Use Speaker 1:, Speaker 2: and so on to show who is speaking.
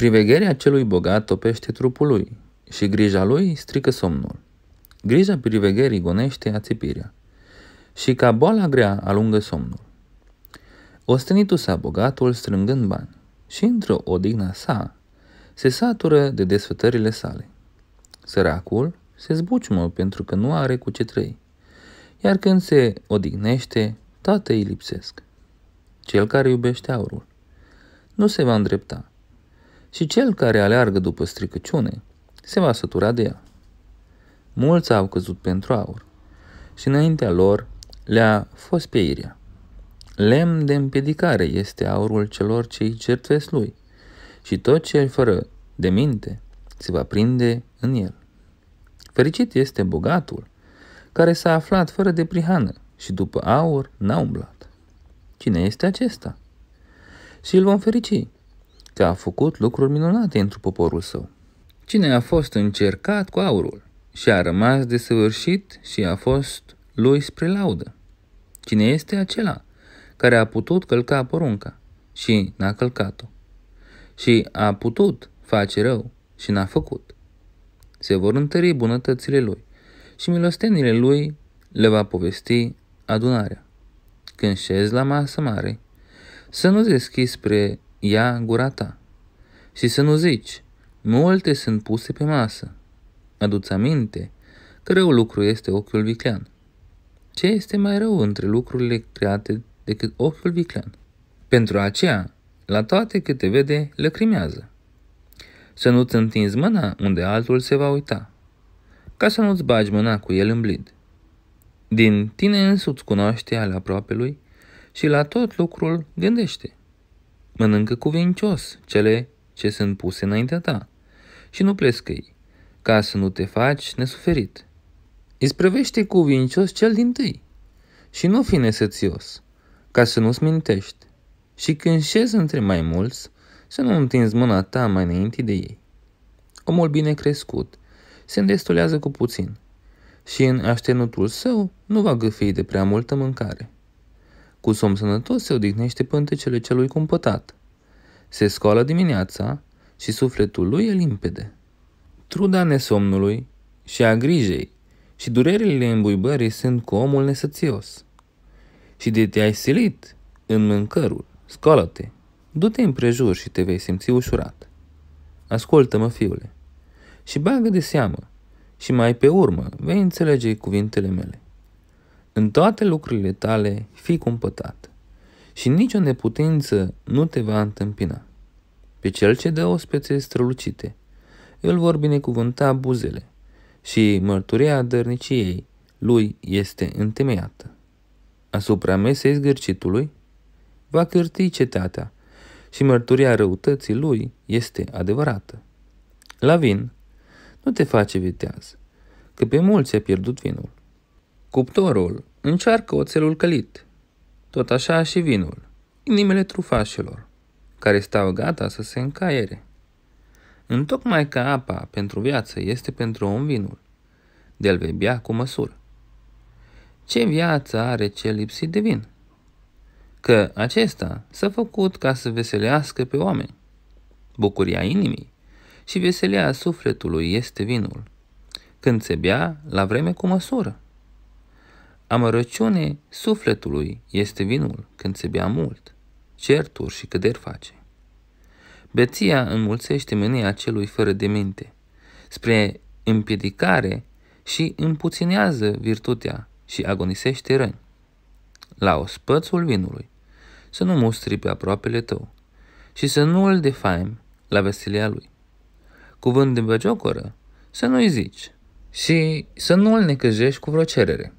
Speaker 1: Privegherea celui bogat topește trupul lui și grija lui strică somnul. Grija privegherii gonește ațipirea și ca boala grea alungă somnul. Ostenitul sa bogatul strângând bani și într-o odihna sa se satură de desfătările sale. Săracul se zbuciumă pentru că nu are cu ce trăi, iar când se odihnește, toate îi lipsesc. Cel care iubește aurul nu se va îndrepta, și cel care aleargă după stricăciune se va sătura de ea. Mulți au căzut pentru aur și înaintea lor le-a fost pieirea. Lem de împiedicare este aurul celor ce îi certvesc lui și tot ce fără de minte se va prinde în el. Fericit este bogatul care s-a aflat fără de prihană și după aur n-a umblat. Cine este acesta? Și îl vom ferici că a făcut lucruri minunate pentru poporul său. Cine a fost încercat cu aurul și a rămas desăvârșit și a fost lui spre laudă. Cine este acela care a putut călca porunca și n-a călcat-o? Și a putut face rău și n-a făcut. Se vor întări bunătățile lui și milostenile lui le va povesti adunarea. Când șezi la masă mare, să nu deschizi spre ia gura ta și să nu zici, multe sunt puse pe masă. Aduți aminte că rău lucru este ochiul viclean. Ce este mai rău între lucrurile create decât ochiul viclean? Pentru aceea, la toate câte vede, lăcrimează. Să nu-ți întinzi mâna unde altul se va uita, ca să nu-ți bagi mâna cu el în blid. Din tine însuți cunoaște al aproapelui și la tot lucrul gândește. Mănâncă cuvincios cele ce sunt puse înaintea ta și nu plescăi, ca să nu te faci nesuferit. Isprăvește cuvincios cel din tâi și nu fi nesățios, ca să nu smintești Și când șezi între mai mulți, să nu întinzi mâna ta mai înainte de ei. Omul bine crescut se îndestulează cu puțin și în aștenutul său nu va găfi de prea multă mâncare. Cu somn sănătos se odihnește pe celui cumpătat. Se scoală dimineața și sufletul lui e limpede. Truda nesomnului și a grijei și durerile îmbuibării sunt cu omul nesățios. Și de te-ai silit în mâncărul, scoală-te, du-te împrejur și te vei simți ușurat. Ascultă-mă, fiule, și bagă de seamă și mai pe urmă vei înțelege cuvintele mele. În toate lucrurile tale fii cumpătat și nicio neputință nu te va întâmpina. Pe cel ce dă spețe strălucite, îl vor binecuvânta buzele și mărturia dărniciei lui este întemeiată. Asupra mesei zgârcitului va cârti cetatea și mărturia răutății lui este adevărată. La vin, nu te face viteaz, că pe mulți a pierdut vinul. Cuptorul Încearcă oțelul călit, tot așa și vinul, inimile trufașilor, care stau gata să se încaiere. Întocmai ca apa pentru viață este pentru om vinul, de-l vei bea cu măsură. Ce viață are cel lipsit de vin? Că acesta s-a făcut ca să veselească pe oameni. Bucuria inimii și veselia sufletului este vinul, când se bea la vreme cu măsură. Amărăciune sufletului este vinul când se bea mult, certuri și căderi face. Beția înmulțește mânia celui fără de minte, spre împiedicare și împuținează virtutea și agonisește răni. La ospățul vinului, să nu mustri pe aproapele tău și să nu îl defaim la veselia lui. Cuvânt de băgeocoră, să nu-i zici și să nu îl necăjești cu vreo cerere.